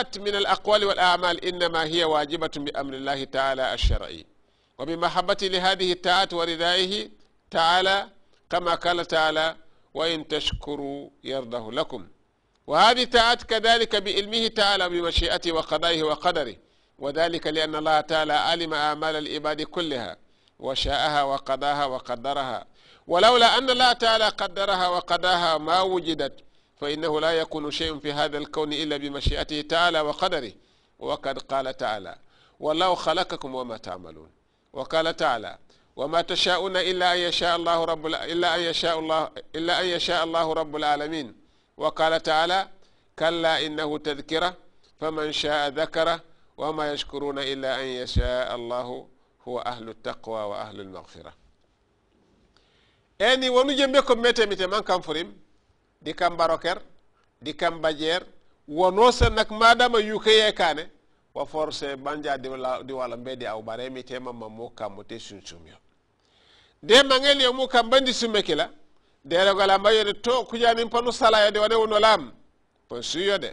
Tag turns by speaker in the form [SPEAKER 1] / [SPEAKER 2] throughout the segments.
[SPEAKER 1] الواجبات من الأقوال والأعمال إنما هي واجبة بأمر الله تعالى الشرعي وبمحبة لهذه الطاعات ورضائه تعالى كما قال تعالى وإن تشكروا يرضه لكم وهذه الطاعات كذلك بإلمه تعالى بمشيئته وقضائه وقدره وذلك لأن الله تعالى علم أعمال العباد كلها وشاءها وقضاها وقدرها ولولا أن الله تعالى قدرها وقضاها ما وجدت فإنه لا يكون شيء في هذا الكون إلا بمشيئته تعالى وقدره وقد قال تعالى والله خلقكم وما تعملون وقال تعالى وما تشاءون إلا أن يشاء الله رب إلا أن يشاء الله إلا أن يشاء الله رب العالمين وقال تعالى كلا إنه تذكرة فمن شاء ذكره وما يشكرون إلا أن يشاء الله هو أهل التقوى وأهل المغفرة أني ونجم بكم متى متى من كان فريم di kam baroker ɗi kam badiére wono sennak madama yukeye kane wa forcé banja wala mbedi aw ɓaremi temamma mo kam te sunsumyo de magel yo mu kam bandi la gala mbaye de to kujanin panu salayode wane wonolam pon suyo de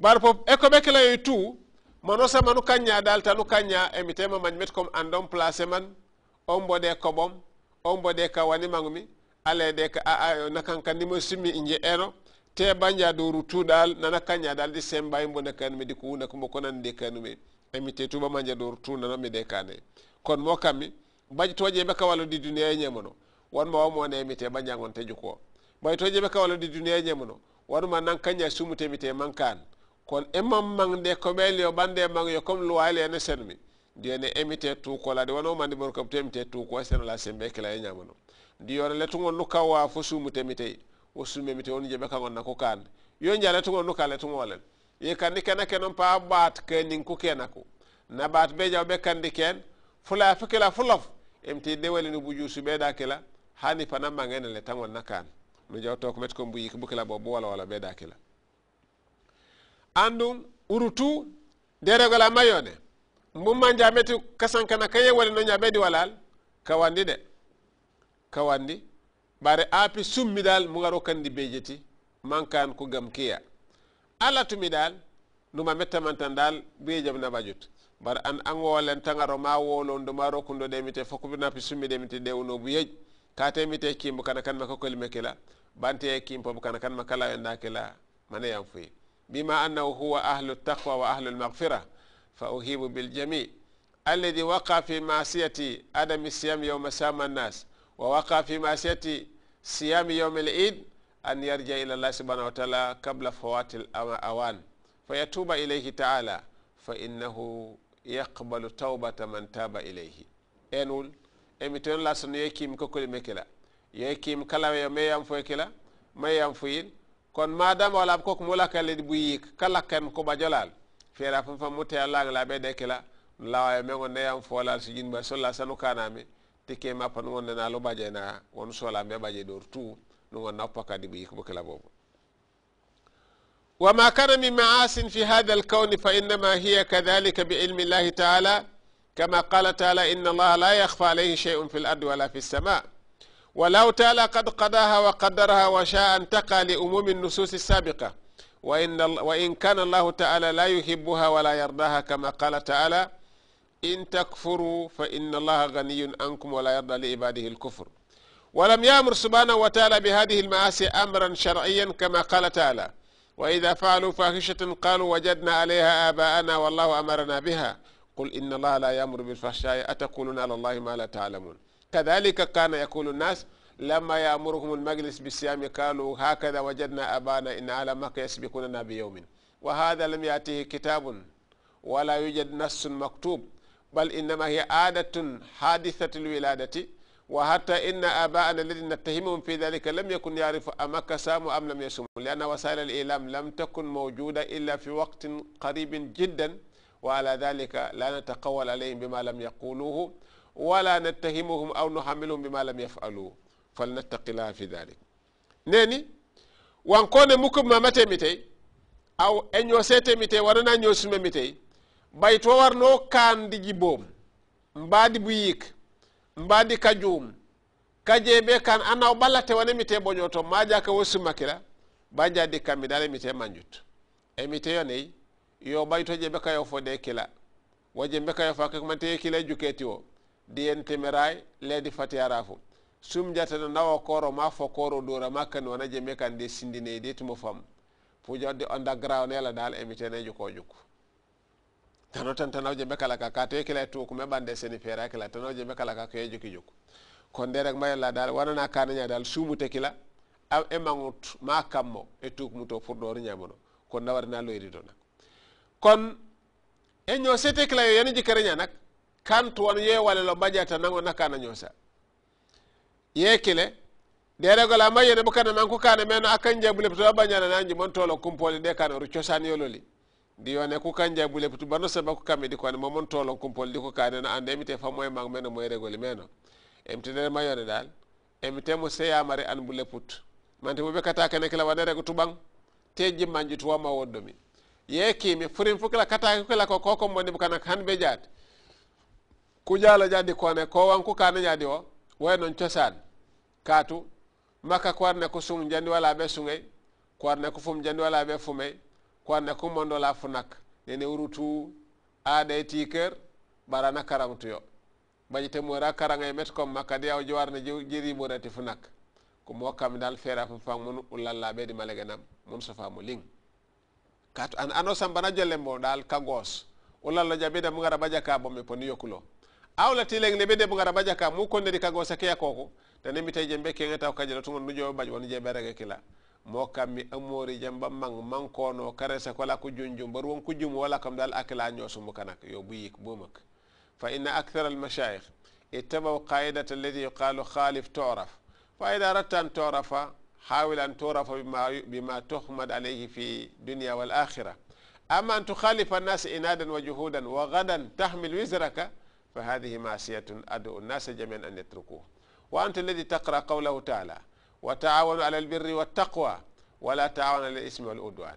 [SPEAKER 1] bar ko bekela kilayoy tout mono sa manu kanya dal tanu kanya emitema eh, met kom andom placement man on kobom ombo on kawani kawanimagumi ala de ka a na kan kan nimo simi inje ero te banja do rutudal dal nana kanya dal di semba imbo na kan mi di ko kumbo konan de kanu me emi te tuba manja do rutu nana mi de kane kon mo kami baji toje be ka wala di duniya nyemono won mo mo ne mi te banja ngon te juko baji toje be ka wala di duniya nyemono won ma nan kanya sumu te mi te mankan kon emam mang de ko be bande mang yo kom luwale ne senmi ndiyene emite tuko la de wano mandi bor kapte emite tuko seno la sembe kila enya mono ndiyore le tungo nuka wa fusu mutemite usume mite onje beka ngona ko kan yo njale tungo nuka le tungo le ye kandi kana kenon pa bat kenin ku kenako na bat be jaw be kandi ken fula fikila fulaf emite de wali buju su be da kila hani pana mangene le tango nakan no jaw to met ko buyi bukila bo wala wala be da kila andum urutu la mayone mumma jameti kasankana kaye wali no ñamedi walal kawandi de kawandi bare api summi dal mugaro kandi bejeti mankan ku gam kiya ala tumi dal numa mettamantan dal bejam nabajut bar an angolen tangaro ma wolo nduma rokundo demite fokubinapi summi demite dewno buyej katemite kimbo kana kanma kokolime kila bante kimpo kana kanma kala yenda kila mane yan fuyi bima annahu huwa ahlu taqwa wa ahlu lmagfira فأهيب بالجميع الذي وقع في معصية عدم الصيام يوم سام الناس ووقع في معصية صيام يوم العيد أن يرجع إلى الله سبحانه وتعالى قبل فوات الأوان فيتوب إليه تعالى فإنه يقبل توبة من تاب إليه أنول أمتون لا sono yekim kokoli مكلا yekim kala yo meyam يكلا ما meyam كون مادام ولا بكوك ko ko mulaka le buyik kala kan feera fo fam mutte allah gala ɓe dekela lawaye men on neyam foolal so ba solla sanu kaname tikke ma fan on na lo baje na won sola mbe ɓaje ɗor tout ɗum on nappa kadi ɓe yikbo kela bobo وما كان من معاص في هذا الكون فإنما هي كذلك بعلم الله ta'ala كما قال تعالى إن الله لا يخفى عليه شيء في الأرض ولا في السماء ولو تعالى قد قضاها وقدرها وشاء أن تقع لأموم النصوص السابقة وإن, وإن كان الله تعالى لا يحبها ولا يرضاها كما قال تعالى إن تكفروا فإن الله غني عنكم ولا يرضى لعباده الكفر ولم يأمر سبحانه وتعالى بهذه المعاصي أمرا شرعيا كما قال تعالى وإذا فعلوا فاحشة قالوا وجدنا عليها آباءنا والله أمرنا بها قل إن الله لا يأمر بالفحشاء أتقولون على الله ما لا تعلمون كذلك كان يقول الناس لما يأمرهم المجلس بالصيام قالوا هكذا وجدنا أبانا إن على مكة يسبقوننا بيوم وهذا لم يأته كتاب ولا يوجد نص مكتوب بل إنما هي عادة حادثة الولادة وحتى إن آباءنا الذين نتهمهم في ذلك لم يكن يعرف أمك ساموا أم لم يسموا لأن وسائل الإعلام لم تكن موجودة إلا في وقت قريب جدا وعلى ذلك لا نتقول عليهم بما لم يقولوه ولا نتهمهم أو نحملهم بما لم يفعلوه falnattaqillaha fi dhalik neni wankone muku mamate mitey aw eño sete mitey warana ño sume mitey bay to warno kandi jiboom mbaadi buyik mbaadi kajuum kajeɓe kan anaw ɓallate wane mite boño to maja ka wo sumakila banja di kammi dala mite manjut e mite yoneyi yo ɓayto be kayo de kila wo jembe kayo fa kakumante kila juketi o diyen temeray leydi fatiyara sum jatano nawa koro ma fo koro dora makkan wona je mekan de sindine de tumo fam pujo wadde on dagraw nela dal emitenejo ko jukku tano tan tanawje be kala ka ka to kila to kuma bande seni fera kala tanawje be kala ka ko yejo ki jukku kon derek mayalla dal wanana kananya dal sumute kila am emangut ma kammo e, e tukmuto furdore ñamono kon nawarna do nak kon e ñoo kila yo yani jikare ña nak kantu won yewale lo mbaƴata nango nakana ñoosa ye kile deregola ma yene bukana man ko kane men akan jabule to abanyana nanji mon tolo kumpole de kana ru cosani yololi ndi yone ku kan jabule to bano seba ko kamedi ko mo mon tolo kumpole ko kane na ande mi te fa moy mag men moy regole men emtene ma yone dal emte mo an bule put mante bobe kata kane kala wadere ko tubang te jimmanji tuwa ma woddomi ye kimi furin fukila kata kila ko kokon bukana kan be jat kujalo jadi kone ko wan ku kane jadi o way noon cosaan kaatu makka ko warne ko jandi wala be suŋey ko warne ko fum jandi wala be fumey ko warne ko funak nene wurutu aade tiker barana karaŋtuyo bañite mora karaŋey met comme makka diyaw jiwarne jiri murati funak ko mo kam dal fera fu fam mun ulalla be di malegenam mun sofa mo ling kaatu an ano sambana jelle mo dal kagos jabe de mo ngara baja ka bomme poni yokulo awla tileng ne bede bugara baja mu konde ka go sakiya koko tane mitay jembe ke taw ka jela nujo baj won je berege kila mo kammi amori jamba mang mang kono kare sa kala ku junjum bar won ku jum wala kam dal akla nyo sumu kanak yo bo mak fa inna akthar al mashayikh اتبعوا قاعدة الذي يقال خالف tu'rafa hawil an tu'rafa bima bima tuhmad alayhi fi dunya wal akhirah amma an tukhalifa an nas inadan wa juhudan wa ghadan tahmil wizraka فهذه معصية أدعو الناس جميعا أن يتركوه وأنت الذي تقرأ قوله تعالى وتعاونوا على البر والتقوى ولا تعاونوا على الإثم والعدوان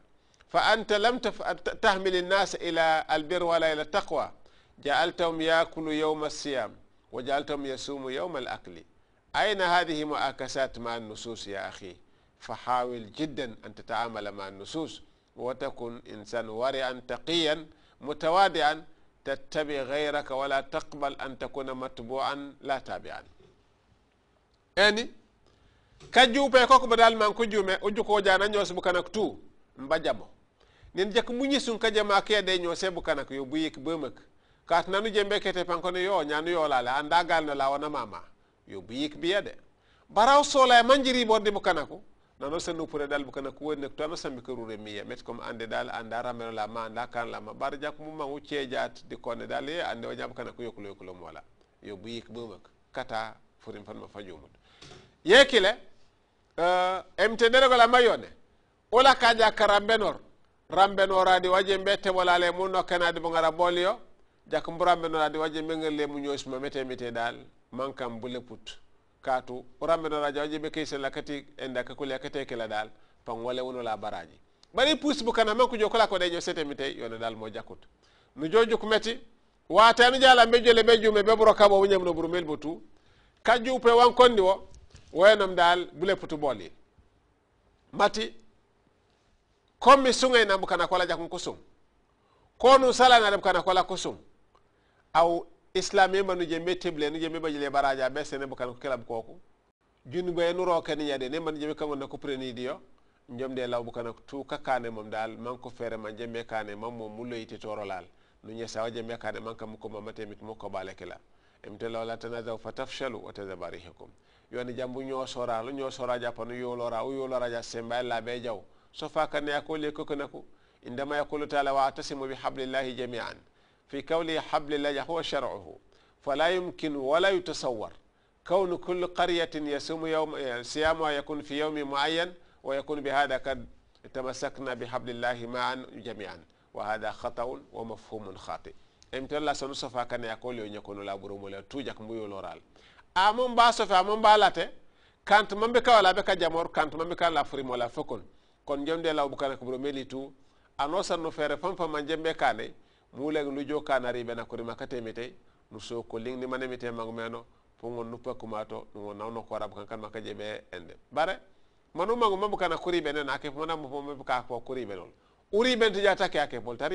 [SPEAKER 1] فأنت لم تف... تهمل الناس إلى البر ولا إلى التقوى جعلتهم يأكلوا يوم الصيام وجعلتهم يصوموا يوم الأكل أين هذه معاكسات مع النصوص يا أخي فحاول جدا أن تتعامل مع النصوص وتكن إنسان ورعا تقيا متوادعا tattabi ghairaka wala taqbal an takuna matbu'an la tabi'an eni juupe koko ba dal man ko juume o jukojana nyos bu kanak tu mba jabo nin jak muñi sun ka jama de nyos bu kanak yo buyik bemak kat nanu jembe kete ko yo ñanu yo la anda gal no la wona mama yo buyik biya de baraw sola manjiri borde bu kanako nono senno pure dal bukana kuwe ne kutama sambi kurure miye met kom ande dal anda ramero ma anda kan ma bar jak mu mangu cejat di kone dal ye ande wajab kana kuyo kulo kulo mola yo buyik bumak kata furin fan ma fajumut ye kile uh, mtendere gola mayone ola kaja karambenor rambenor adi waje mbete di bongara bolio jak mburambenor adi waje mengel le munyo isma mete mete dal mankam katu orambeɗo raja o jeɓe la kati enda kakule akate kela dal pan wala la baraji bari pus bu kana man kujo kola ko ɗejo setemi tay yono dal mo jakkut nu joju kumeti watanu jala be jole be jume be buro kabo wonyam no bru mel botu kaju pe wan kondi wo wayanam dal bule putu boli mati sunga ina bu kana kola jakun kusum konu sala na kana kola kusum aw islame manu je metteble no je mi ɓajile baraja ɓe sene bo kan ko kelab koku jungoye nu rokani ñadene man jemi kamonna ko prenidi o law bo kana tu kakkane mom manko feere ma je mekkane mam mo mulloyite torolal no ñesawa je mekkane man kam ko mamate mit mo ko balake la emte lawla tanazaw fa tafchalu wa tadabarihikum yoni jambu ñosoralo ñosoraja pano yolora o yoloraja semba laɓe jaw so fakane yakole في كونه حبل الله هو شرعه فلا يمكن ولا يتصور كون كل قرية يصوم يوم صيامها يكون في يوم معين ويكون بهذا قد تمسكنا بحبل الله معا جميعا وهذا خطا ومفهوم خاطئ امت الله سنصفا كان يقول ان يكون لا بروم لا توجك مو يولورال امم با صفا امم با لاتي كانت مبيكا ولا بك جامور كانت مبيكا لا فريم ولا فكون كون جوندي لا بكره كبرو ميليتو انو سنو فير فم فم جيمبي كاني muleng lu jo kanari bena kuri nu so ko ling ni mane mite mag meno nu nupa kumato ngo nauno ko arab kan kan makaje be ende bare manu magu mabu kana kuri bene na ke mana mu pombe ko kuri benol uri bente ke